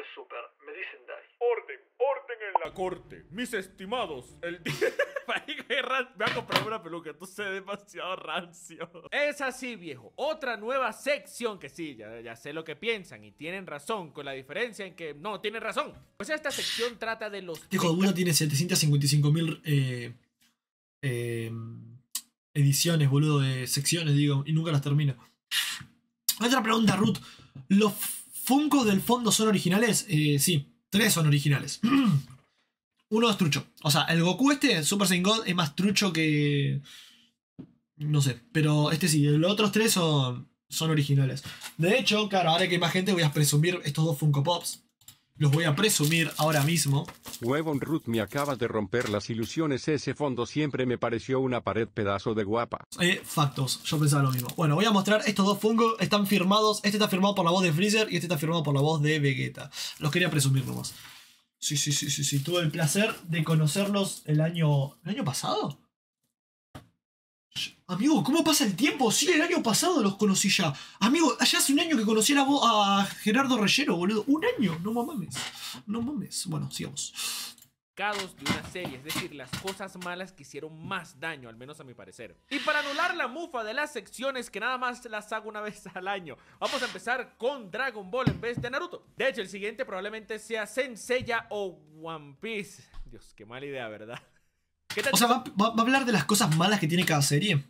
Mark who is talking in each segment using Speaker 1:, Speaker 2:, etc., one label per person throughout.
Speaker 1: Super, súper, me dicen Dai Orden, orden
Speaker 2: en la corte. Mis estimados, el día... Me a comprado una peluca, tú es demasiado rancio. Es así, viejo. Otra nueva sección que sí, ya, ya sé lo que piensan y tienen razón, con la diferencia en que no tienen razón. Pues esta sección trata de los... Dijo,
Speaker 1: uno tiene 755 mil... Eh, eh, ediciones, boludo, de secciones, digo, y nunca las termino. Otra pregunta, Ruth. ¿Los Funko del fondo son originales. Eh, sí, tres son originales. Uno es trucho. O sea, el Goku este, Super Saiyan God, es más trucho que. No sé, pero este sí, los otros tres son, son originales. De hecho, claro, ahora que hay más gente, voy a presumir estos dos Funko Pops. Los voy a presumir ahora mismo.
Speaker 3: Huevon Ruth me acaba de romper las ilusiones. Ese fondo siempre me pareció una pared pedazo de guapa.
Speaker 1: Eh, factos, yo pensaba lo mismo. Bueno, voy a mostrar estos dos fungos. Están firmados. Este está firmado por la voz de Freezer y este está firmado por la voz de Vegeta. Los quería presumir nomás. Sí, sí, sí, sí, sí. Tuve el placer de conocerlos el año. ¿El año pasado? Amigo, ¿cómo pasa el tiempo? Sí, el año pasado los conocí ya. Amigo, allá hace un año que conocí a, a Gerardo Reyero, boludo. Un año, no mames. No mames. Bueno, sigamos.
Speaker 2: De una serie, es decir, las cosas malas que hicieron más daño, al menos a mi parecer. Y para anular la mufa de las secciones que nada más las hago una vez al año, vamos a empezar con Dragon Ball en vez de Naruto. De hecho, el siguiente probablemente sea Senseiya o One Piece. Dios, qué mala idea, ¿verdad? O sea, va,
Speaker 1: a hablar de las cosas malas que tiene cada serie.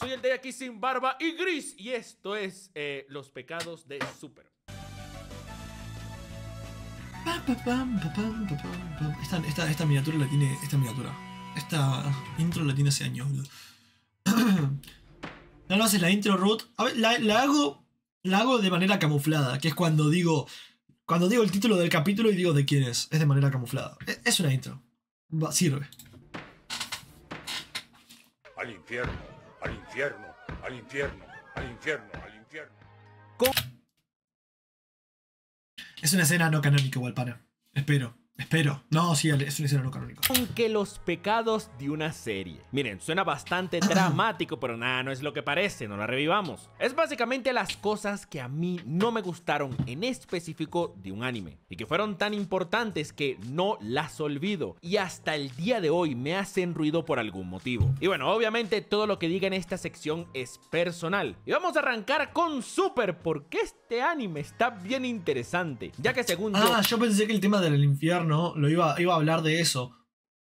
Speaker 2: Soy el de aquí sin barba y gris. Y esto es eh, Los pecados de Super.
Speaker 1: Esta, miniatura la tiene. Esta miniatura. Esta intro la tiene hace años, boludo. No, no haces la intro root. A ver, la, hago. La hago de manera camuflada, que es cuando digo. Cuando digo el título del capítulo y digo de quién es. Es de manera camuflada. E, es, una intro. Va, sirve
Speaker 3: al infierno, al infierno, al infierno, al infierno, al infierno.
Speaker 1: Es una escena no canónica igual, Espero. Espero. No, sí, eso hicieron lo canónico.
Speaker 2: Aunque los pecados de una serie. Miren, suena bastante dramático, pero nada, no es lo que parece, no la revivamos. Es básicamente las cosas que a mí no me gustaron en específico de un anime y que fueron tan importantes que no las olvido y hasta el día de hoy me hacen ruido por algún motivo. Y bueno, obviamente todo lo que diga en esta sección es personal. Y vamos a arrancar con Super porque este anime está bien interesante, ya que según Ah, yo
Speaker 1: pensé que el tema del infierno ¿no? Lo iba, iba a hablar de eso.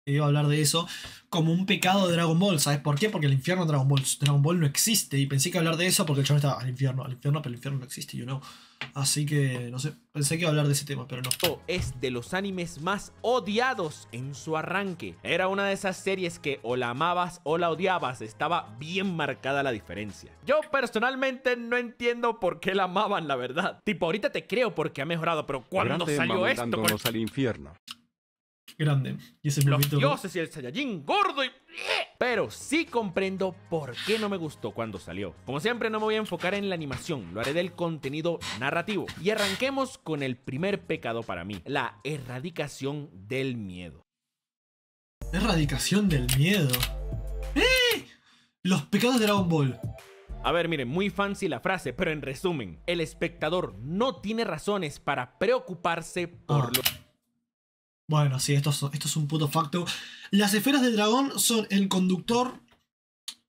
Speaker 1: Iba a hablar de eso como un pecado de Dragon Ball. ¿Sabes por qué? Porque el infierno de Dragon Ball, Dragon Ball no existe. Y pensé que hablar de eso porque el chabón estaba al infierno, al infierno, pero el infierno no existe, yo Know. Así que,
Speaker 2: no sé, pensé que iba a hablar de ese tema, pero no. Es de los animes más odiados en su arranque. Era una de esas series que o la amabas o la odiabas. Estaba bien marcada la diferencia. Yo personalmente no entiendo por qué la amaban, la verdad. Tipo, ahorita te creo porque ha mejorado, pero cuando salió esto?
Speaker 3: infierno. Grande. Y ese Los
Speaker 2: dioses y el Saiyajin gordo y... Pero sí comprendo por qué no me gustó cuando salió. Como siempre no me voy a enfocar en la animación, lo haré del contenido narrativo. Y arranquemos con el primer pecado para mí, la erradicación del miedo.
Speaker 1: Erradicación del miedo. ¡Eh!
Speaker 2: Los pecados de Dragon Ball. A ver, miren, muy fancy la frase, pero en resumen, el espectador no tiene razones para preocuparse por ah. lo lo
Speaker 1: bueno, sí, esto es, esto es un puto facto. Las esferas de dragón son el conductor.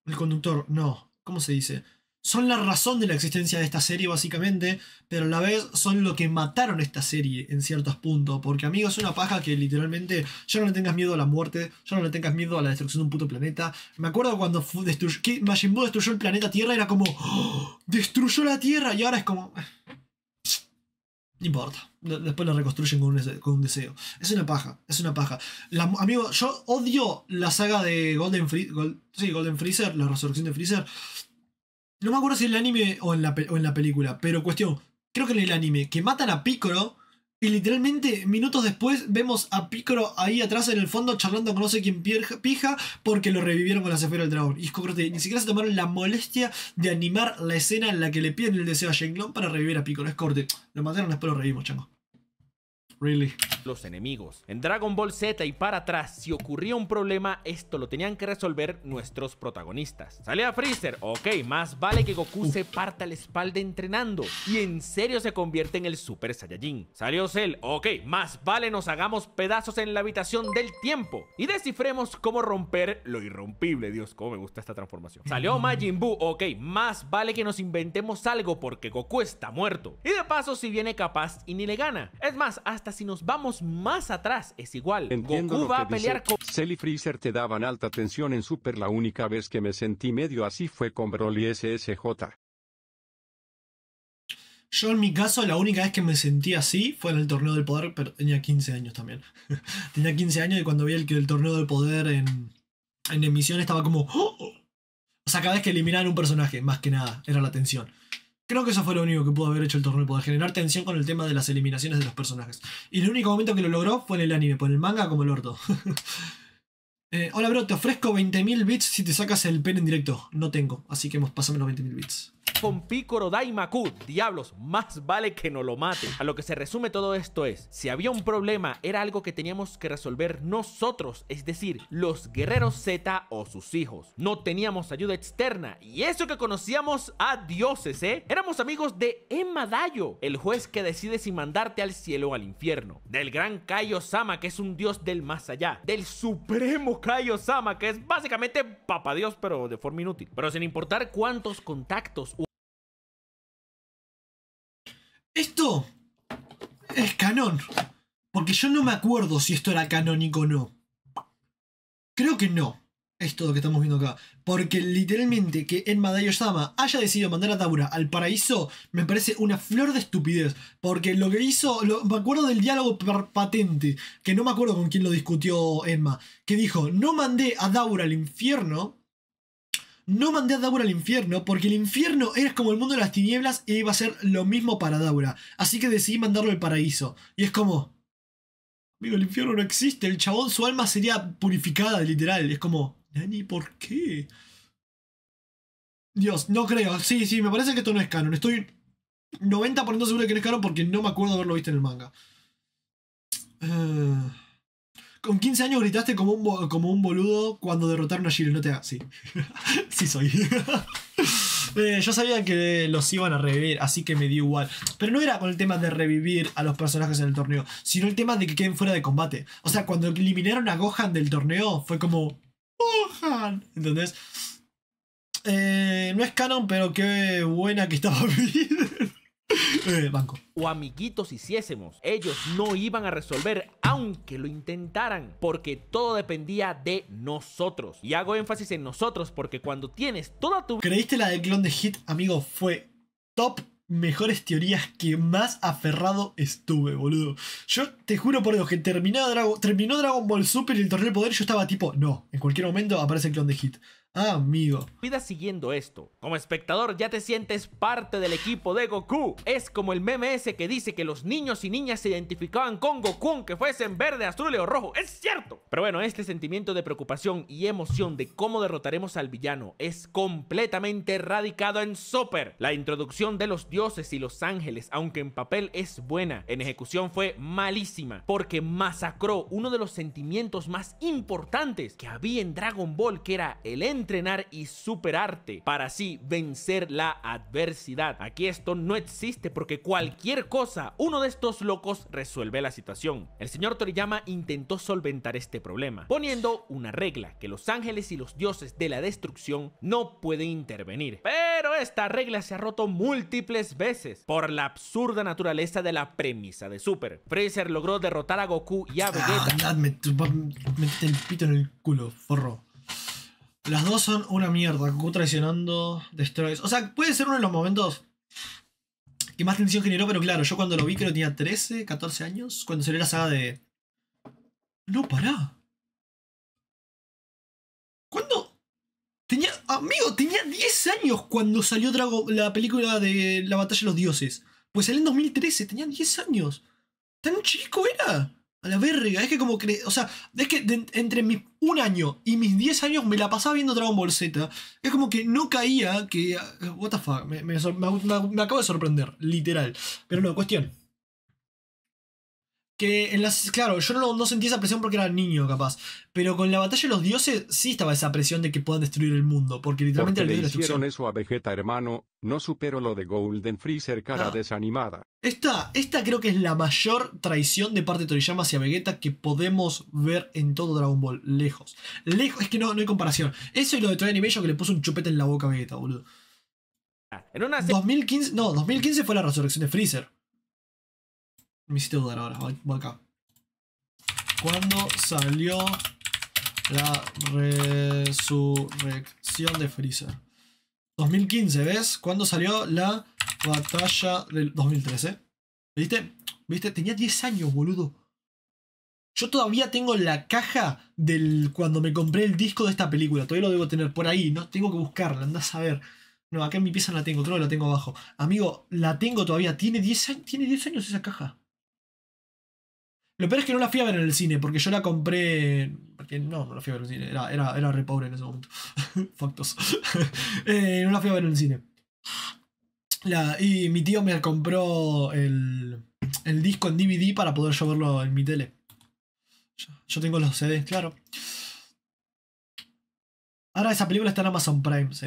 Speaker 1: El conductor, no. ¿Cómo se dice? Son la razón de la existencia de esta serie, básicamente, pero a la vez son lo que mataron esta serie en ciertos puntos. Porque, amigos, es una paja que literalmente ya no le tengas miedo a la muerte, ya no le tengas miedo a la destrucción de un puto planeta. Me acuerdo cuando destruyó, Majin destruyó el planeta Tierra, era como. ¡Oh! ¡Destruyó la Tierra! Y ahora es como importa. Después la reconstruyen con un, deseo. Es una paja, es una paja. amigo, yo odio la saga de Golden, Free, Golden Freezer, la resurrección de Freezer. No me acuerdo si en el anime o en la, o en la película, pero cuestión, creo que en el anime, que matan a Piccolo y literalmente minutos después vemos a Piccolo ahí atrás en el fondo charlando con no sé quién pija porque lo revivieron con la esfera del dragón. Y es ni siquiera se tomaron la molestia de animar la escena en la que le piden el deseo a Shenlong para revivir a Piccolo. Es corte, lo mataron, después lo revivimos, chango.
Speaker 2: Really. Los enemigos. En Dragon Ball Z y para atrás, si ocurría un problema, esto lo tenían que resolver nuestros protagonistas. a Freezer, ok, más vale que Goku se parta la espalda entrenando y en serio se convierte en el Super Saiyajin. Salió Cell, ok, más vale nos hagamos pedazos en la habitación del tiempo y descifremos cómo romper lo irrompible. Dios, cómo me gusta esta transformación. Salió mm. Majin Buu, ok, más vale que nos inventemos algo porque Goku está muerto. Y de paso, si viene capaz y ni le gana. Es más, hasta si nos vamos más atrás es igual. Entiendo Goku a pelear
Speaker 3: con... Freezer te daban alta tensión en Super la única vez que me sentí medio así fue con Broly SSJ.
Speaker 1: Yo en mi caso la única vez que me sentí así fue en el torneo del poder, pero tenía 15 años también. tenía 15 años y cuando vi el, el torneo del poder en, en emisión estaba como... ¡Oh! O sea, cada vez que eliminaban un personaje, más que nada, era la tensión. Creo que eso fue lo único que pudo haber hecho el torneo poder generar tensión con el tema de las eliminaciones de los personajes. Y el único momento que lo logró fue en el anime, por el manga como el orto. Eh, hola bro, te ofrezco 20.000 bits si te sacas el pen en directo. No tengo, así que pasame los 20.000 bits
Speaker 2: con Picoro Daimaku. Diablos, más vale que no lo maten A lo que se resume todo esto es, si había un problema, era algo que teníamos que resolver nosotros, es decir, los guerreros Z o sus hijos. No teníamos ayuda externa y eso que conocíamos a dioses, ¿eh? Éramos amigos de Emma Dayo, el juez que decide si mandarte al cielo o al infierno. Del gran Kaio Sama, que es un dios del más allá. Del supremo Kaio Sama, que es básicamente dios pero de forma inútil. Pero sin importar cuántos contactos
Speaker 1: es canon. Porque yo no me acuerdo si esto era canónico o no. Creo que no. es todo lo que estamos viendo acá. Porque literalmente que en Madayo haya decidido mandar a Daura al paraíso me parece una flor de estupidez. Porque lo que hizo. me acuerdo del diálogo patente. Que no me acuerdo con quién lo discutió Emma, Que dijo: No mandé a Daura al infierno no mandé a Daura al infierno porque el infierno era como el mundo de las tinieblas y iba a ser lo mismo para Daura. Así que decidí mandarlo al paraíso. Y es como... Amigo, el infierno no existe. El chabón, su alma sería purificada, literal. Es como... Nani, ¿por qué? Dios, no creo. Sí, sí, me parece que esto no es canon. Estoy 90% seguro de que no es canon porque no me acuerdo haberlo visto en el manga. Eh con 15 años gritaste como un, como un boludo cuando derrotaron a Jill, no te Sí, sí soy. Eh, yo sabía que los iban a revivir, así que me dio igual. Pero no era con el tema de revivir a los personajes en el torneo, sino el tema de que queden fuera de combate. O sea, cuando eliminaron a Gohan del torneo, fue como. ¡Gohan! Entonces eh, no es canon, pero qué buena que estaba vivir.
Speaker 2: Eh, banco. O amiguitos hiciésemos. Ellos no iban a resolver, aunque lo intentaran, porque todo dependía de nosotros. Y hago énfasis en nosotros, porque cuando tienes toda tu... ¿Creíste
Speaker 1: la del clon de Hit, amigo? Fue top mejores teorías que más aferrado estuve, boludo. Yo te juro por Dios que terminó Dragon, terminó Dragon Ball Super y el torneo de poder, yo estaba tipo, no, en cualquier momento aparece el clon de Hit amigo.
Speaker 2: Vida siguiendo esto. Como espectador ya te sientes parte del equipo de Goku. Es como el meme ese que dice que los niños y niñas se identificaban con Goku aunque fuesen verde, azul o rojo. Es cierto. Pero bueno, este sentimiento de preocupación y emoción de cómo derrotaremos al villano es completamente radicado en Super. La introducción de los dioses y los ángeles, aunque en papel es buena, en ejecución fue malísima. Porque masacró uno de los sentimientos más importantes que había en Dragon Ball, que era el ente entrenar y superarte para así vencer la adversidad. Aquí esto no existe porque cualquier cosa, uno de estos locos resuelve la situación. El señor Toriyama intentó solventar este problema, poniendo una regla que los ángeles y los dioses de la destrucción no pueden intervenir. Pero esta regla se ha roto múltiples veces por la absurda naturaleza de la premisa de Super. Freezer logró derrotar a Goku y a ah, Vegeta.
Speaker 1: me, en el culo, forro. Las dos son una mierda. Goku traicionando Destroys. O sea, puede ser uno de los momentos que más tensión generó, pero claro, yo cuando lo vi creo que tenía 13, 14 años. Cuando salió la saga de. No, pará. ¿Cuándo? Tenía. Amigo, tenía 10 años cuando salió la película de La Batalla de los Dioses. Pues salió en 2013, tenía 10 años. ¿Tan chico era? A la verga, es que como que. O sea, es que entre mis un año y mis 10 años me la pasaba viendo Dragon Ball Z. Es como que no caía que. Ah, what the fuck, me, me acabo de sorprender, literal. Pero no, cuestión. Que en las. Claro, yo no, no, sentí esa presión porque era niño, capaz. Pero con la batalla de los dioses sí estaba esa presión de que puedan destruir el mundo. Porque literalmente el le hicieron eso
Speaker 3: a Vegeta, hermano. No supero lo de Golden Freezer, cara ah. desanimada.
Speaker 1: Esta, esta creo que es la mayor traición de parte de Toriyama hacia Vegeta que podemos ver en todo Dragon Ball. Lejos. Lejos. Es que no, no hay comparación. Eso y lo de Toy Animation que le puso un chupete en la boca a Vegeta, boludo. Ah, en 2015, no, 2015 fue la resurrección de Freezer. Me hiciste dudar ahora, voy acá. ¿Cuándo salió la resurrección de Freezer? 2015, ¿ves? ¿Cuándo salió la batalla del 2013? ¿Viste? ¿Viste? Tenía 10 años, boludo. Yo todavía tengo la caja del cuando me compré el disco de esta película. Todavía lo debo tener por ahí, no tengo que buscarla, anda a saber. No, acá en mi pieza la tengo, creo que la tengo abajo. Amigo, la tengo todavía. Tiene 10 tiene 10 años esa caja. Lo peor es que no la fui a ver en el cine, porque yo la compré. Porque no, no la fui a ver en el cine. Era, era, re en ese momento. Factos. Eh, no la fui a ver en el cine. y mi tío me compró el, disco en DVD para poder yo verlo en mi tele. Yo, yo tengo los CDs, claro. Ahora esa película está en Amazon Prime, sí.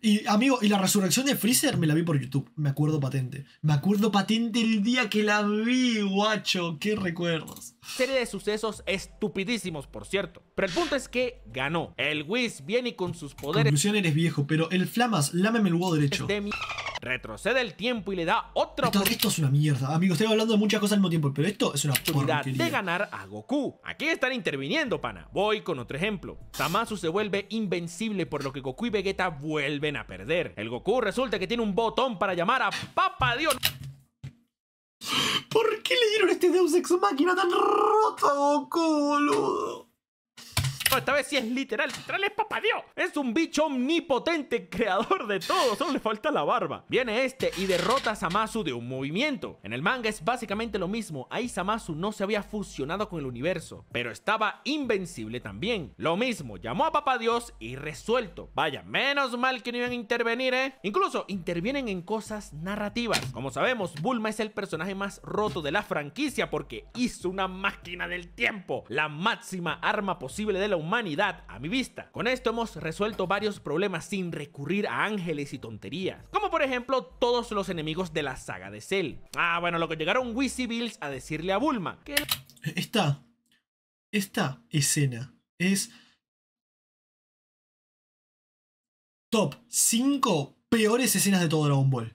Speaker 1: Y amigo, y la resurrección de Freezer me la vi por YouTube, me acuerdo patente. Me acuerdo patente el día que la vi, guacho, qué recuerdos.
Speaker 2: Serie de sucesos estupidísimos, por cierto. Pero el punto es que ganó. El Whis viene con sus poderes... Conclusión
Speaker 1: eres viejo, pero el Flamas, lámeme el huevo derecho.
Speaker 2: Retrocede el
Speaker 1: tiempo y le da otro... Esto, esto es una mierda. Amigo, estoy hablando de muchas cosas al mismo tiempo, pero esto es una oportunidad de
Speaker 2: ganar a Goku. Aquí están interviniendo, pana. Voy con otro ejemplo. tamasu se vuelve invencible, por lo que Goku y Vegeta vuelven a perder. El Goku resulta que tiene un botón para llamar a Papa Dios... ¿Por qué le dieron este Deus Ex Máquina tan roto, Goku, esta vez sí es literal. Literal es papá Dios. Es un bicho omnipotente, creador de todo. Solo le falta la barba. Viene este y derrota a Samasu de un movimiento. En el manga es básicamente lo mismo. Ahí Samasu no se había fusionado con el universo, pero estaba invencible también. Lo mismo, llamó a papá Dios y resuelto. Vaya, menos mal que no iban a intervenir, ¿eh? Incluso intervienen en cosas narrativas. Como sabemos, Bulma es el personaje más roto de la franquicia porque hizo una máquina del tiempo, la máxima arma posible de los humanidad a mi vista. Con esto hemos resuelto varios problemas sin recurrir a ángeles y tonterías, como por ejemplo todos los enemigos de la saga de Cell. Ah, bueno, lo que llegaron Bills a decirle a Bulma que... Esta,
Speaker 1: esta escena es top 5 peores escenas de todo Dragon Ball.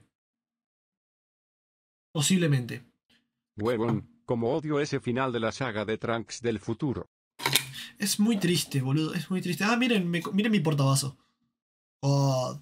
Speaker 1: Posiblemente.
Speaker 3: Huevón, como odio ese final de la saga de Trunks del futuro.
Speaker 1: Es muy triste, boludo. Es muy triste. Ah, miren, miren mi portabazo. Oh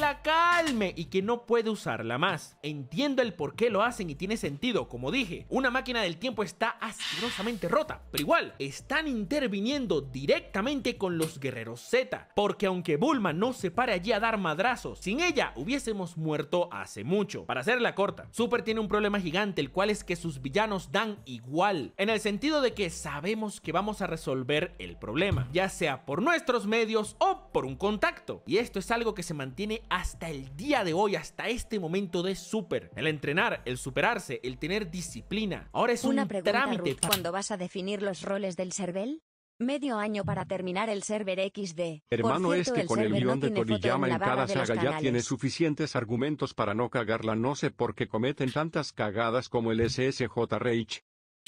Speaker 2: la calme y que no puede usarla más. Entiendo el por qué lo hacen y tiene sentido, como dije. Una máquina del tiempo está asquerosamente rota, pero igual, están interviniendo directamente con los guerreros Z, porque aunque Bulma no se pare allí a dar madrazos, sin ella hubiésemos muerto hace mucho. Para hacerla corta, Super tiene un problema gigante, el cual es que sus villanos dan igual, en el sentido de que sabemos que vamos a resolver el problema, ya sea por nuestros medios o por un contacto, y esto es algo que se mantiene hasta el día de hoy, hasta este momento de Super. El entrenar, el superarse, el tener disciplina. Ahora es un trámite. cuando vas a definir los roles del Cervel? Medio año para terminar el server XD. Hermano, cierto, es que con el guión de Toriyama en, en cada saga ya tiene
Speaker 3: suficientes argumentos para no cagarla. No sé por qué cometen tantas cagadas como el SSJ Rage.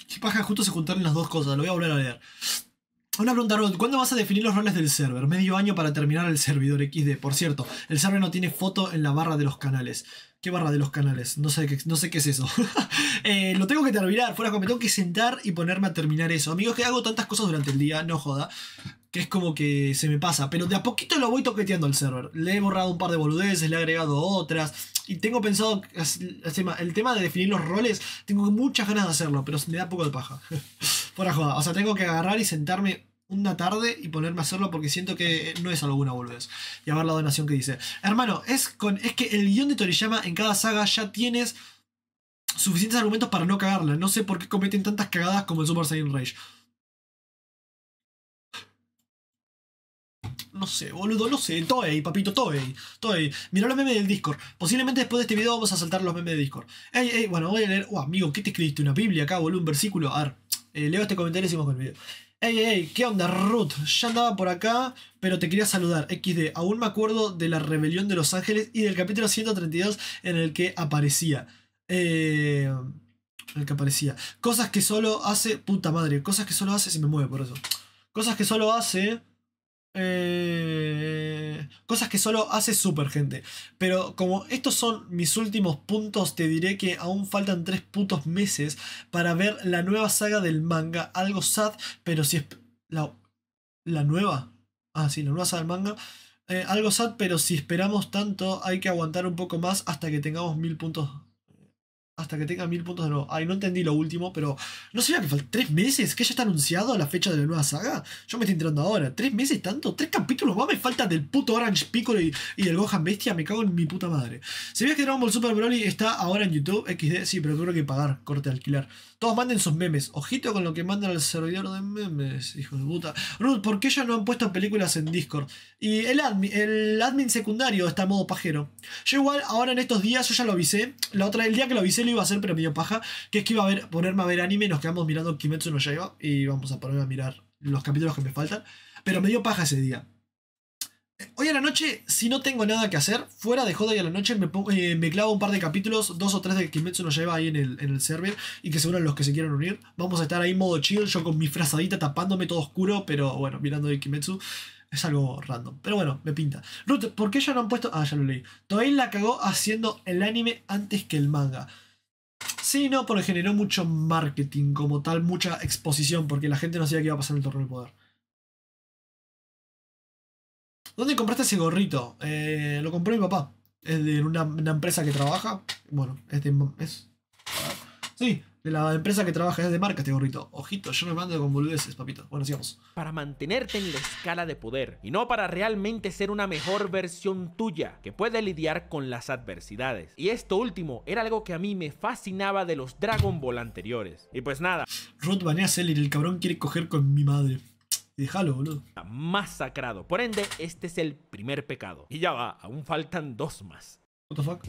Speaker 3: si
Speaker 1: paja, juntos se juntaron las dos cosas. Lo voy a volver a leer. Una pregunta, ¿cuándo vas a definir los roles del server? Medio año para terminar el servidor XD. Por cierto, el server no tiene foto en la barra de los canales. ¿Qué barra de los canales? No sé qué, no sé qué es eso. Eh, lo tengo que terminar, fuera me tengo que sentar y ponerme a terminar eso. Amigos, que hago tantas cosas durante el día, no joda. Que es como que se me pasa. Pero de a poquito lo voy toqueteando al server. Le he borrado un par de boludeces, le he agregado otras y tengo pensado el tema, de definir los roles, tengo muchas ganas de hacerlo, pero me da poco de paja. Fuera joda. O sea, tengo que agarrar y sentarme una tarde y ponerme a hacerlo porque siento que no es alguna boludez. Y a ver la donación que dice. Hermano, es, con, es que el guión de Toriyama en cada saga ya tienes suficientes argumentos para no cagarla. No sé por qué cometen tantas cagadas como el Super Saiyan Rage. No sé, boludo, no sé. Toei, papito, Toei. Toei. Mirá los memes del Discord. Posiblemente después de este video vamos a saltar los memes de Discord. Ey, ey, bueno, voy a leer. Oh, amigo, ¿qué te escribiste? ¿Una Biblia acá, boludo? ¿Un versículo? A ver, eh, leo este comentario y seguimos con el video. Ey, ey, ¿qué onda, Ruth? Ya andaba por acá, pero te quería saludar. XD, aún me acuerdo de la rebelión de Los Ángeles y del capítulo 132 en el que aparecía. Eh, en el que aparecía. Cosas que solo hace. Puta madre, cosas que solo hace. Se me mueve por eso. Cosas que solo hace. Eh, cosas que solo hace super gente. Pero como estos son mis últimos puntos, te diré que aún faltan tres putos meses para ver la nueva saga del manga. Algo sad, pero si es... La, la nueva. Ah, sí, la nueva saga del manga. Eh, algo sad, pero si esperamos tanto hay que aguantar un poco más hasta que tengamos mil puntos hasta que tenga mil puntos de nuevo. Ay, no entendí lo último, pero ¿no sería que faltan tres meses? ¿Que ya está anunciado la fecha de la nueva saga? Yo me estoy enterando ahora. ¿Tres meses tanto? ¿Tres capítulos más me falta del puto Orange Piccolo y, el Gohan Bestia? Me cago en mi puta madre. ¿Sabías que Dragon Ball Super Broly está ahora en YouTube? XD, sí, pero tuve que pagar, corte, alquilar. Todos manden sus memes. Ojito con lo que mandan al servidor de memes, hijo de puta. Ruth, ¿por qué ya no han puesto películas en Discord? Y el admin, el admin secundario está en modo pajero. Yo igual, ahora en estos días, yo ya lo avisé. La otra, el día que lo avisé, lo iba a hacer, pero medio paja, que es que iba a ver, ponerme a ver anime nos quedamos mirando Kimetsu no Yaiba y vamos a ponerme a mirar los capítulos que me faltan. Pero medio paja ese día. Eh, hoy a la noche, si no tengo nada que hacer, fuera de joda y a la noche me, eh, clavo un par de capítulos, dos o tres de Kimetsu no lleva ahí en el, en el server y que seguro los que se quieran unir. Vamos a estar ahí modo chill, yo con mi frazadita tapándome todo oscuro, pero bueno, mirando de Kimetsu. Es algo random. Pero bueno, me pinta. Ruth, ¿por qué ya no han puesto.? Ah, ya lo leí. Toei la cagó haciendo el anime antes que el manga. Sí, no, porque generó mucho marketing como tal, mucha exposición, porque la gente no sabía qué iba a pasar en el torneo del poder. ¿Dónde compraste ese gorrito? Eh, lo compró mi papá. Es de una, empresa que trabaja. Bueno, este Es... Ah, sí, de la empresa que trabaja es de marca este gorrito. Ojito, yo no me mando con boludeces, papito. Bueno, sigamos.
Speaker 2: Para mantenerte en la escala de poder y no para realmente ser una mejor versión tuya que puede lidiar con las adversidades. Y esto último era algo que a mí me fascinaba de los Dragon Ball anteriores. Y pues nada.
Speaker 1: Rod banea a el cabrón quiere coger con mi madre. Déjalo, boludo.
Speaker 2: Está Por ende, este es el primer pecado. Y ya va, aún faltan dos más.
Speaker 1: What the fuck?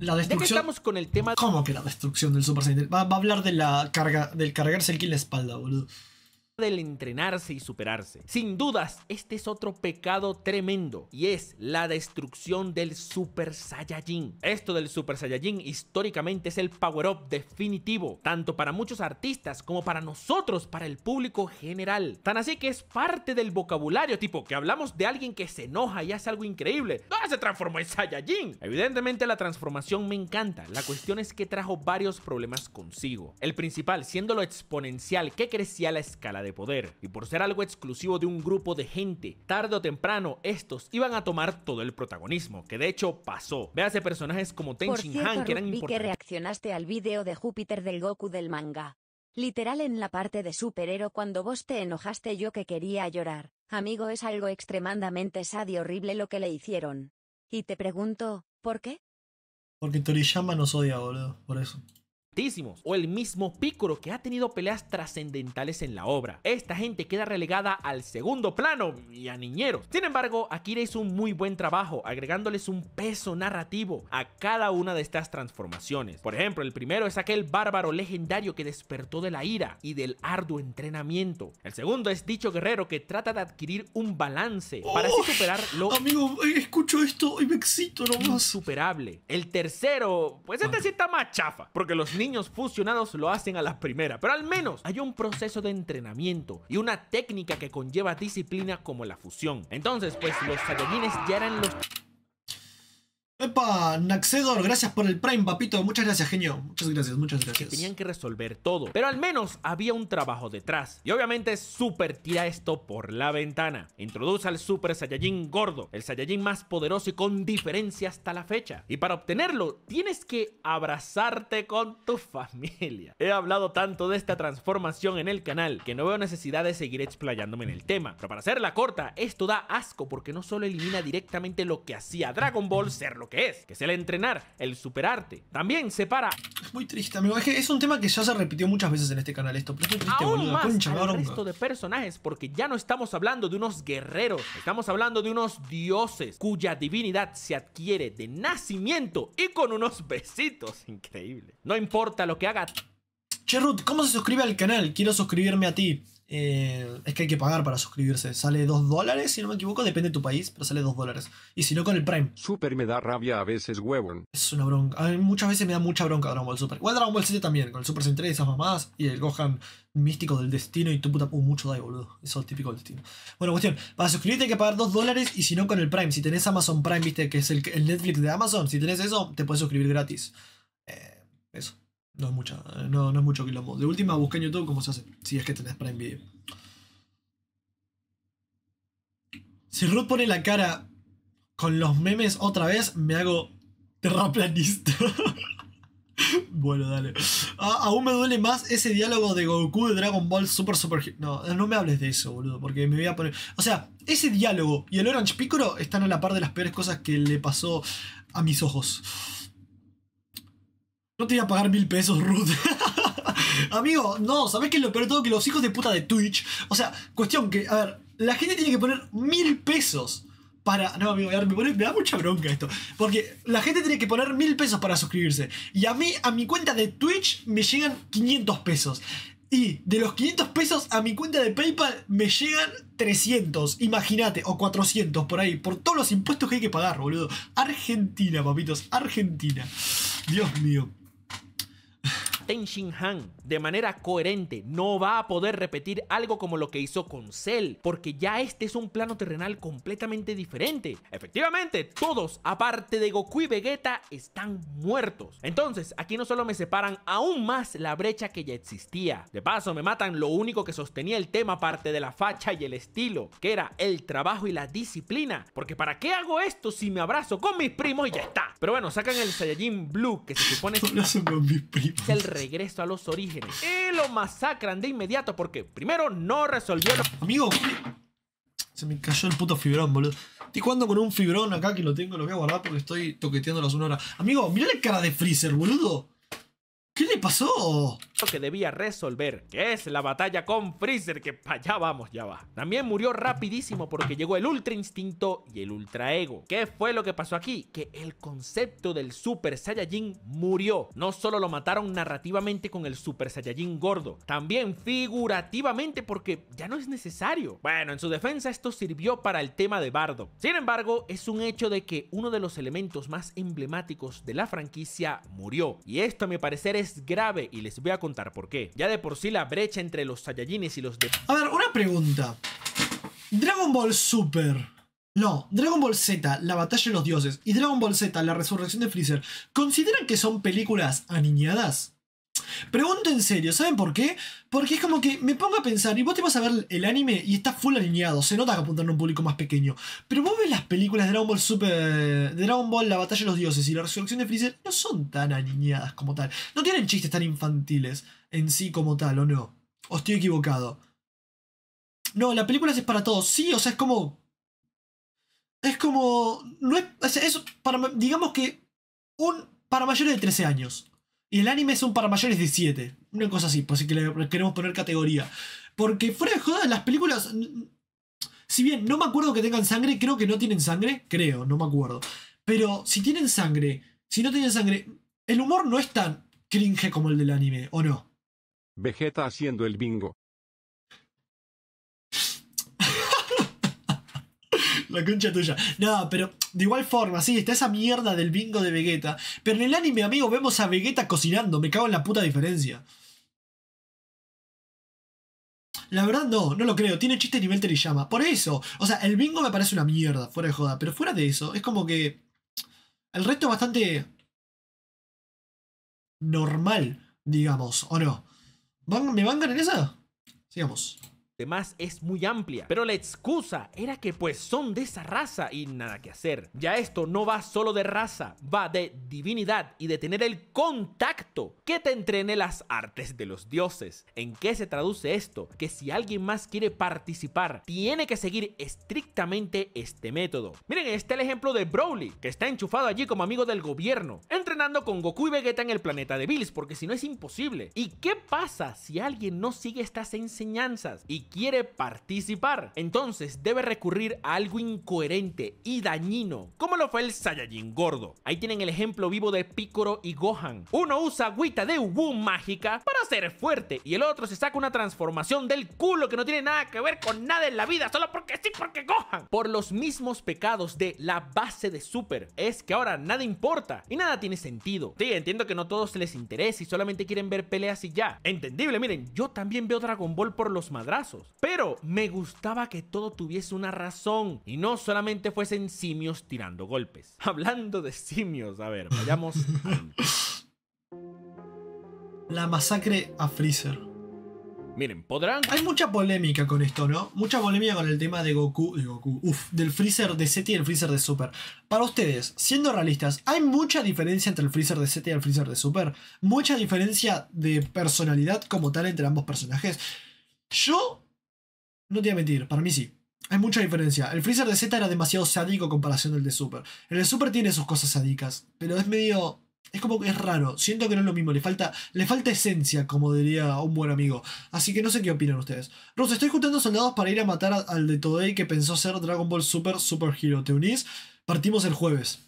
Speaker 1: La destrucción. estamos con el tema. ¿Cómo que la destrucción del Super Saiyan? Va, a hablar de la carga, del cargarse el ki en la espalda, boludo
Speaker 2: del entrenarse y superarse. Sin dudas, este es otro pecado tremendo y es la destrucción del Super Saiyajin. Esto del Super Saiyajin históricamente es el power-up definitivo, tanto para muchos artistas como para nosotros, para el público general. Tan así que es parte del vocabulario, tipo que hablamos de alguien que se enoja y hace algo increíble. ¡Ah! se transformó en Saiyajin! Evidentemente la transformación me encanta, la cuestión es que trajo varios problemas consigo. El principal siendo lo exponencial que crecía la escala de poder, y por ser algo exclusivo de un grupo de gente, tarde o temprano estos iban a tomar todo el protagonismo, que de hecho pasó. Veas, personajes como Ten Shin Han que eran importantes. que reaccionaste al video de Júpiter del Goku del manga. Literal en la parte de superhéroe cuando vos te enojaste yo que quería llorar. Amigo es algo extremadamente sad y horrible lo que le hicieron. Y te pregunto, ¿por qué?
Speaker 1: Porque Toriyama nos odia, boludo, por eso
Speaker 2: o el mismo Piccolo que ha tenido peleas trascendentales en la obra. Esta gente queda relegada al segundo plano y a niñeros. Sin embargo, Akira hizo un muy buen trabajo, agregándoles un peso narrativo a cada una de estas transformaciones. Por ejemplo, el primero es aquel bárbaro legendario que despertó de la ira y del arduo entrenamiento. El segundo es dicho guerrero que trata de adquirir un balance para así superar lo... Amigo, eh, escucho esto y me excito nomás. Insuperable. El tercero, pues este sí está más chafa, porque los niños niños fusionados lo hacen a la primera, pero al menos hay un proceso de entrenamiento y una técnica que conlleva disciplina como la fusión. Entonces, pues los Saiyajines ya eran los
Speaker 1: Epa, Naxedor, gracias por el Prime, papito. Muchas gracias, genio. Muchas gracias, muchas
Speaker 2: gracias. Que tenían que resolver todo. Pero al menos había un trabajo detrás. Y obviamente Super tira esto por la ventana. Introduce al Super Saiyajin gordo, el Saiyajin más poderoso y con diferencia hasta la fecha. Y para obtenerlo, tienes que abrazarte con tu familia. He hablado tanto de esta transformación en el canal que no veo necesidad de seguir explayándome en el tema. Pero para hacerla corta, esto da asco porque no solo elimina directamente lo que hacía Dragon Ball ser lo que es, que es el entrenar, el superarte. También separa. Es muy triste, amigo.
Speaker 1: Es un tema que ya se repitió muchas veces en este canal esto. Pero es triste,
Speaker 2: de personajes, porque ya no estamos hablando de unos guerreros, estamos hablando de unos dioses cuya divinidad se adquiere de nacimiento y con unos besitos. Increíble. No importa lo que haga.
Speaker 1: cherut ¿cómo se suscribe al canal? Quiero suscribirme a ti. Eh, es que hay que pagar para suscribirse. Sale 2 dólares, si no me equivoco, depende de tu país, pero sale 2 dólares. Y si no, con el Prime.
Speaker 3: Super me da rabia a veces, huevón. Es
Speaker 1: una bronca. A mí muchas veces me da mucha bronca Dragon Ball Super. Igual Dragon Ball 7 también, con el Super Sentai y esas mamadas. Y el Gohan místico del destino y tu puta. Uh, mucho dai, boludo. Eso es típico del destino. Bueno, cuestión. Para suscribirte hay que pagar 2 dólares y si no, con el Prime. Si tenés Amazon Prime, viste, que es el, el Netflix de Amazon, si tenés eso, te puedes suscribir gratis. Eh, eso. No es, mucha, eh, no, es mucho quilombo. De última, busca en YouTube cómo se hace, si es que tenés Prime Video. Si Ruth pone la cara con los memes otra vez, me hago terraplanista. bueno, dale. aún me duele más ese diálogo de Goku de Dragon Ball Super Super... No, no me hables de eso, boludo, porque me voy a poner... O sea, ese diálogo y el Orange Piccolo están a la par de las peores cosas que le pasó a mis ojos. No te voy a pagar mil pesos, Ruth. Amigo, no, ¿sabés qué es lo peor de todo? Que los hijos de puta de Twitch. O sea, cuestión que, a ver, la gente tiene que poner mil pesos para. No, amigo, me, me, da mucha bronca esto. Porque la gente tiene que poner mil pesos para suscribirse. Y a mí, a mi cuenta de Twitch, me llegan 500 pesos. Y de los 500 pesos a mi cuenta de PayPal me llegan 300, imagínate, o 400 por ahí, por todos los impuestos que hay que pagar, boludo. Argentina, papitos, Argentina. Dios mío.
Speaker 2: Ten Shin Han de manera coherente. No va a poder repetir algo como lo que hizo con Cell, porque ya este es un plano terrenal completamente diferente. Efectivamente, todos, aparte de Goku y Vegeta, están muertos. Entonces, aquí no solo me separan aún más la brecha que ya existía. De paso, me matan lo único que sostenía el tema aparte de la facha y el estilo, que era el trabajo y la disciplina. Porque ¿para qué hago esto si me abrazo con mis primos y ya está? Pero bueno, sacan el Saiyajin Blue, que se supone que es el regreso a los orígenes. Y lo masacran de inmediato porque primero no resolvió lo... Amigo,
Speaker 1: se me cayó el puto fibrón, boludo. Estoy jugando con un fibrón acá que lo tengo, lo voy a guardar porque estoy toqueteando las una hora. Amigo, mirá la cara de Freezer, boludo. ¿Qué le
Speaker 2: pasó? Lo que debía resolver, que es la batalla con Freezer, que para allá vamos, ya va. También murió rapidísimo porque llegó el Ultra Instinto y el Ultra Ego. ¿Qué fue lo que pasó aquí? Que el concepto del Super Saiyajin murió. No solo lo mataron narrativamente con el Super Saiyajin gordo, también figurativamente porque ya no es necesario. Bueno, en su defensa esto sirvió para el tema de Bardo. Sin embargo, es un hecho de que uno de los elementos más emblemáticos de la franquicia murió. Y esto a mi parecer es grave y les voy a contar por qué. Ya de por sí la brecha entre los Saiyajines y los de...
Speaker 1: A ver, una pregunta. Dragon Ball Super. No, Dragon Ball Z, La Batalla de los Dioses y Dragon Ball Z, La Resurrección de Freezer, ¿consideran que son películas aniñadas? Pregunto en serio, ¿saben por qué? Porque es como que me pongo a pensar, y vos te vas a ver el anime y está full alineado, se nota que apuntan a un público más pequeño. Pero vos ves las películas de Dragon Ball Super, de Dragon Ball La Batalla de los Dioses y La Resurrección de Freezer, no son tan alineadas como tal. No tienen chistes tan infantiles en sí como tal, ¿o no? ¿O estoy equivocado? No, la película es para todos, sí, o sea, es como... Es como... No es, es, para, digamos que un para mayores de 13 años. Y el anime es un para mayores de 7. Una cosa así, así pues, que le queremos poner categoría. Porque fuera de jodas, las películas. Si bien no me acuerdo que tengan sangre, creo que no tienen sangre. Creo, no me acuerdo. Pero si tienen sangre, si no tienen sangre, el humor no es tan cringe como el del anime,
Speaker 3: ¿o no? Vegeta haciendo el bingo.
Speaker 1: La concha tuya. No, pero de igual forma, sí, está esa mierda del bingo de Vegeta. Pero en el anime, amigo, vemos a Vegeta cocinando. Me cago en la puta diferencia. La verdad no, no lo creo. Tiene chiste nivel Teriyama. Por eso. O sea, el bingo me parece una mierda, fuera de joda. Pero fuera de eso, es como que... El resto es bastante... Normal, digamos, ¿o no? ¿Me van en esa?
Speaker 2: Sigamos demás es muy amplia. Pero la excusa era que pues son de esa raza y nada que hacer. Ya esto no va solo de raza, va de divinidad y de tener el contacto que te entrene las artes de los dioses. ¿En qué se traduce esto? Que si alguien más quiere participar, tiene que seguir estrictamente este método. Miren, este el ejemplo de Broly, que está enchufado allí como amigo del gobierno, entrenando con Goku y Vegeta en el planeta de Bills, porque si no es imposible. ¿Y qué pasa si alguien no sigue estas enseñanzas? ¿Y quiere participar, entonces debe recurrir a algo incoherente y dañino, como lo fue el Saiyajin gordo. Ahí tienen el ejemplo vivo de Piccolo y Gohan. Uno usa agüita de Wu mágica para ser fuerte y el otro se saca una transformación del culo que no tiene nada que ver con nada en la vida, solo porque sí, porque Gohan. Por los mismos pecados de la base de Super, es que ahora nada importa y nada tiene sentido. Sí, entiendo que no todos les interesa y solamente quieren ver peleas y ya. Entendible, miren, yo también veo Dragon Ball por los madrazos. Pero me gustaba que todo tuviese una razón y no solamente fuesen simios tirando golpes. Hablando de simios, a ver, vayamos La
Speaker 1: masacre a Freezer. Miren, podrán. Hay mucha polémica con esto, ¿no? Mucha polémica con el tema de Goku. De Goku. Uf, del Freezer de Seti y el Freezer de Super. Para ustedes, siendo realistas, ¿hay mucha diferencia entre el Freezer de Seti y el Freezer de Super? ¿Mucha diferencia de personalidad como tal entre ambos personajes? Yo no te voy a mentir, para mí sí. Hay mucha diferencia. El freezer de Z era demasiado sádico comparación del de Super. El de Super tiene sus cosas sádicas, pero es medio. Es como que es raro. Siento que no es lo mismo. Le falta, le falta esencia, como diría un buen amigo. Así que no sé qué opinan ustedes. Rose, estoy juntando soldados para ir a matar al de Today que pensó ser Dragon Ball Super Super Hero. ¿Te unís? Partimos el jueves.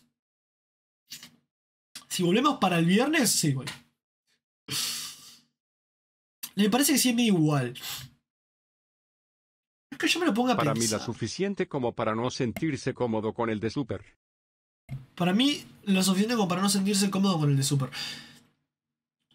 Speaker 1: Si volvemos para el viernes, sí, bueno Me parece que sí es medio igual que yo me lo ponga para mí, lo
Speaker 3: suficiente como para no sentirse cómodo con el de Super.
Speaker 1: Para mí, lo suficiente como para no sentirse cómodo con el de Super.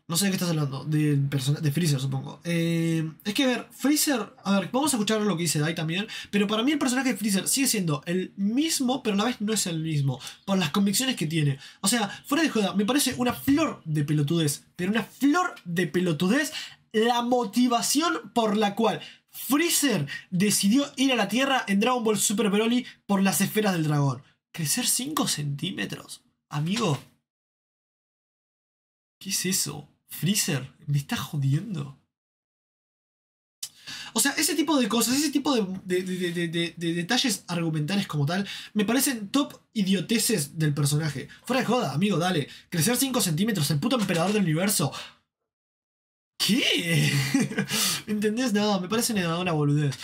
Speaker 1: No sé de qué estás hablando, de, de Freezer, supongo. Eh, es que, a ver, Freezer. A ver, vamos a escuchar lo que dice Dai también. Pero para mí, el personaje de Freezer sigue siendo el mismo, pero una vez no es el mismo. Por las convicciones que tiene. O sea, fuera de joda, me parece una flor de pelotudez. Pero una flor de pelotudez. La motivación por la cual Freezer decidió ir a la Tierra en Dragon Ball Super Broly por las esferas del dragón. ¿Crecer 5 centímetros? Amigo. ¿Qué es eso? Freezer, me está jodiendo. O sea, ese tipo de cosas, ese tipo de, detalles argumentales como tal, me parecen top idioteses del personaje. Fuera de joda, amigo, dale. Crecer 5 centímetros, el puto emperador del universo. ¿Qué? ¿Entendés? No, me parece una, una, boludez.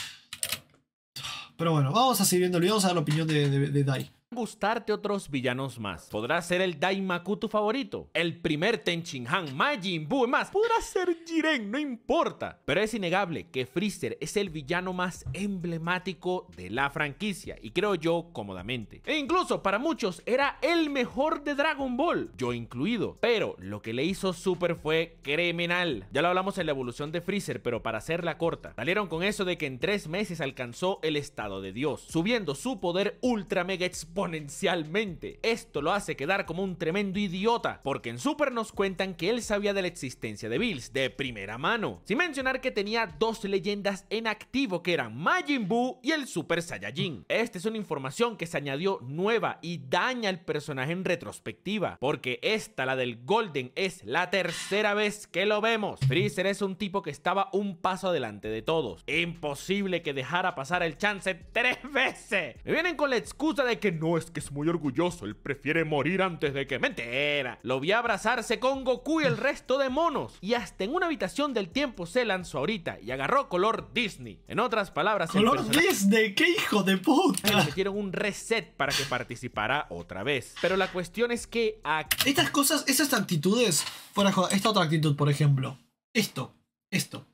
Speaker 1: Pero bueno, vamos a seguir viendo el vamos a dar la opinión de, de, de Dai
Speaker 2: gustarte otros villanos más. Podrá ser el Daimaku favorito, el primer Tenchin Han, Majin Buu, más, podrá ser Jiren, no importa. Pero es innegable que Freezer es el villano más emblemático de la franquicia y creo yo cómodamente. E incluso para muchos era el mejor de Dragon Ball, yo incluido. Pero lo que le hizo Super fue criminal. Ya lo hablamos en la evolución de Freezer, pero para hacerla corta, salieron con eso de que en tres meses alcanzó el estado de Dios, subiendo su poder ultra mega Explosivo exponencialmente. Esto lo hace quedar como un tremendo idiota, porque en Super nos cuentan que él sabía de la existencia de Bills de primera mano, sin mencionar que tenía dos leyendas en activo que eran Majin Buu y el Super Saiyajin. Esta es una información que se añadió nueva y daña al personaje en retrospectiva, porque esta, la del Golden, es la tercera vez que lo vemos. Freezer es un tipo que estaba un paso adelante de todos. Imposible que dejara pasar el chance tres veces. Me vienen con la excusa de que no es que es muy orgulloso, él prefiere morir antes de que... entera Lo vi abrazarse con Goku y el resto de monos. Y hasta en una habitación del tiempo se lanzó ahorita y agarró color Disney. En otras palabras... ¡Color Disney! ¡Qué hijo de puta! Le dieron un reset para que participara otra vez. Pero la cuestión es que... Estas cosas, esas actitudes... Fuera esta otra actitud, por ejemplo.
Speaker 1: Esto. Esto.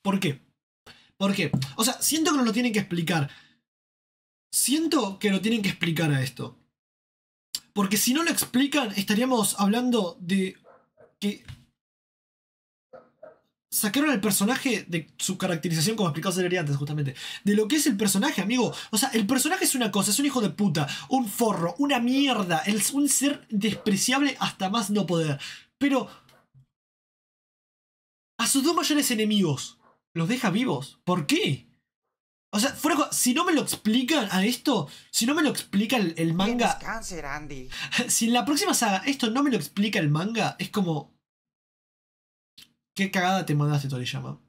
Speaker 1: ¿Por qué? ¿Por qué? O sea, siento que no lo tienen que explicar. Siento que lo tienen que explicar a esto. Porque si no lo explican, estaríamos hablando de que sacaron al personaje de su caracterización, como explicó Celery antes, justamente. De lo que es el personaje, amigo. O sea, el personaje es una cosa, es un hijo de puta, un forro, una mierda, es un ser despreciable hasta más no poder. Pero. A sus dos mayores enemigos, ¿los deja vivos? ¿Por qué? O sea, si no me lo explican a esto, si no me lo explica el, manga. Andy. Si en la próxima saga esto no me lo explica el manga, es como. Qué cagada te mandaste, Toriyama.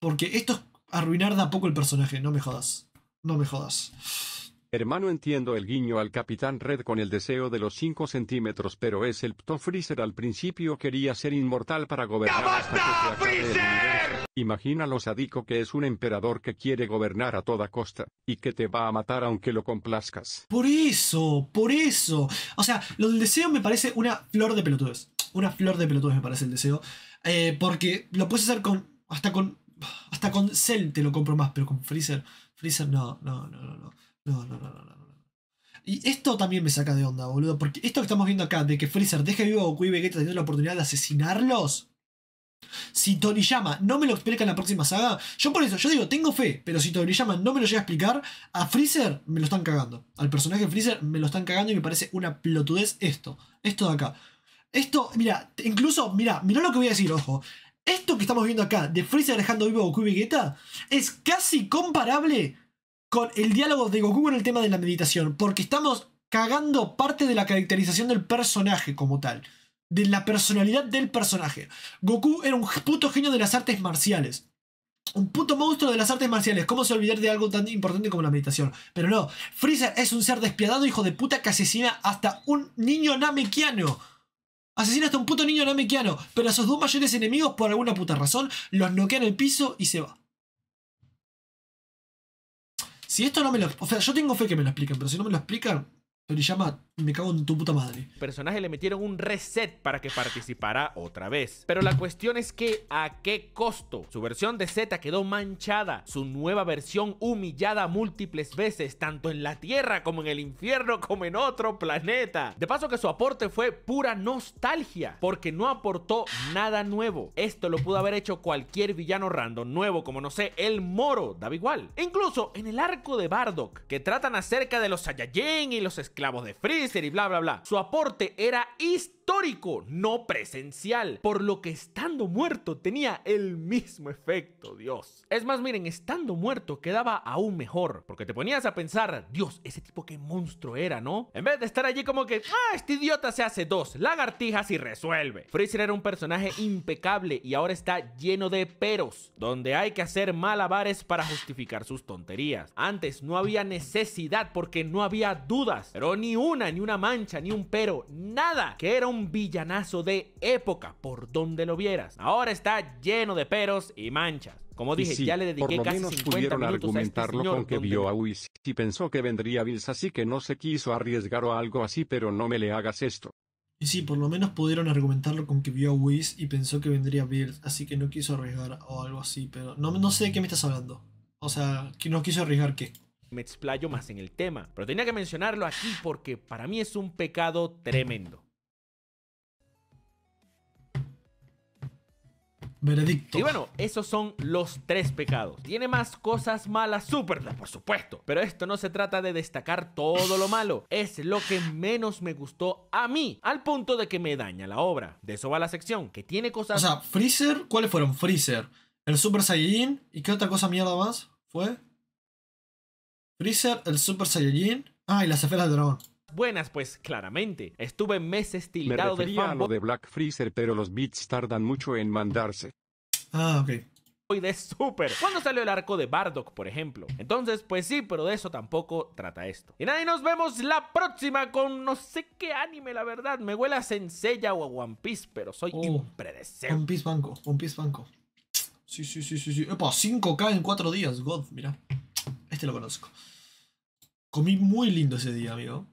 Speaker 1: Porque esto es arruinar de a poco el personaje, no me jodas. No me jodas.
Speaker 3: Hermano entiendo el guiño al Capitán Red con el deseo de los 5 centímetros pero es el Pto Freezer al principio quería ser inmortal para gobernar hasta que se Imagina lo sadico que es un emperador que quiere gobernar a toda costa, y que te va a matar aunque lo complazcas.
Speaker 1: Por eso, por eso. O sea, lo del deseo me parece una flor de pelotudes. Una flor de pelotudos me parece el deseo. Eh, porque lo puedes hacer con. hasta con. hasta con Cell te lo compro más, pero con Freezer. Freezer no, no, no, no. no. No, no, no, no, no. Y esto también me saca de onda, boludo. Porque esto que estamos viendo acá, de que Freezer deja vivo a Goku y Vegeta teniendo la oportunidad de asesinarlos. Si Toriyama no me lo explica en la próxima saga, yo por eso, yo digo, tengo fe, pero si Toriyama no me lo llega a explicar, a Freezer me lo están cagando. Al personaje de Freezer me lo están cagando y me parece una plotudez esto. Esto de acá. Esto, mira, incluso, mira, mira lo que voy a decir, ojo. Esto que estamos viendo acá, de Freezer dejando vivo a Goku y Vegeta, es casi comparable con el diálogo de Goku en el tema de la meditación, porque estamos cagando parte de la caracterización del personaje como tal, de la personalidad del personaje. Goku era un puto genio de las artes marciales. Un puto monstruo de las artes marciales. ¿Cómo se olvidar de algo tan importante como la meditación? Pero no, Freezer es un ser despiadado, hijo de puta, que asesina hasta un niño namekiano. Asesina hasta un puto niño namekiano. Pero a sus dos mayores enemigos, por alguna puta razón, los noquea en el piso y se va. Si esto no me lo. O sea, yo tengo fe que me lo explican. pero si no me lo explican, llama me cago en tu puta
Speaker 2: madre. Personaje le metieron un reset para que participara otra vez. Pero la cuestión es que, ¿a qué costo? Su versión de Z quedó manchada, su nueva versión humillada múltiples veces, tanto en la Tierra como en el infierno como en otro planeta. De paso que su aporte fue pura nostalgia, porque no aportó nada nuevo. Esto lo pudo haber hecho cualquier villano random nuevo, como no sé, el Moro, daba igual. incluso en el arco de Bardock, que tratan acerca de los Saiyajin y los esclavos de Free y bla, bla, bla. Su aporte era histórico, no presencial, por lo que estando muerto tenía el mismo efecto, Dios. Es más, miren, estando muerto quedaba aún mejor, porque te ponías a pensar, Dios, ese tipo qué monstruo era, ¿no? En vez de estar allí como que, ah, este idiota se hace dos lagartijas y resuelve. Freezer era un personaje impecable y ahora está lleno de peros, donde hay que hacer malabares para justificar sus tonterías. Antes no había necesidad porque no había dudas, pero ni una ni una mancha, ni un pero, nada. Que era un villanazo de época, por donde lo vieras. Ahora está lleno de peros y manchas. Como dije, ya le dediqué por lo casi pudieron este argumentarlo con que
Speaker 3: vio a Whis y pensó que vendría Bills, así que no se quiso arriesgar o algo así, pero no me le hagas esto.
Speaker 1: Y sí, por lo menos pudieron argumentarlo con que vio a Whis y pensó que vendría Bills, así que no quiso arriesgar o algo así, pero no, no sé de qué me estás hablando. O sea, que no quiso arriesgar qué
Speaker 2: me explayo más en el tema, pero tenía que mencionarlo aquí porque para mí es un pecado tremendo.
Speaker 1: Veredicto. Y bueno,
Speaker 2: esos son los tres pecados. Tiene más cosas malas súper, por supuesto. Pero esto no se trata de destacar todo lo malo. Es lo que menos me gustó a mí, al punto de que me daña la obra. De eso va la sección, que tiene cosas... O sea, Freezer,
Speaker 1: ¿cuáles fueron? Freezer, el Super Saiyajin y qué otra cosa mierda más fue? Freezer, el Super Saiyajin. Ah, y las esferas de dragón.
Speaker 2: Buenas, pues claramente. Estuve meses tildado de fanboy. lo de
Speaker 3: Black Freezer, pero los beats tardan mucho en mandarse.
Speaker 2: Ah, ok de Super. ¿Cuándo salió el arco de Bardock, por ejemplo. Entonces, pues sí, pero de eso tampoco trata esto. Y nada, nos vemos la próxima con no sé qué anime, la verdad. Me huele a Senseiya o a One Piece, pero soy oh, impredecible.
Speaker 1: One Piece Banco, One Piece Banco. Sí, sí, sí, sí, sí. Epa, 5K en 4 días, God, mira. Este lo conozco. Comí muy lindo ese día, amigo.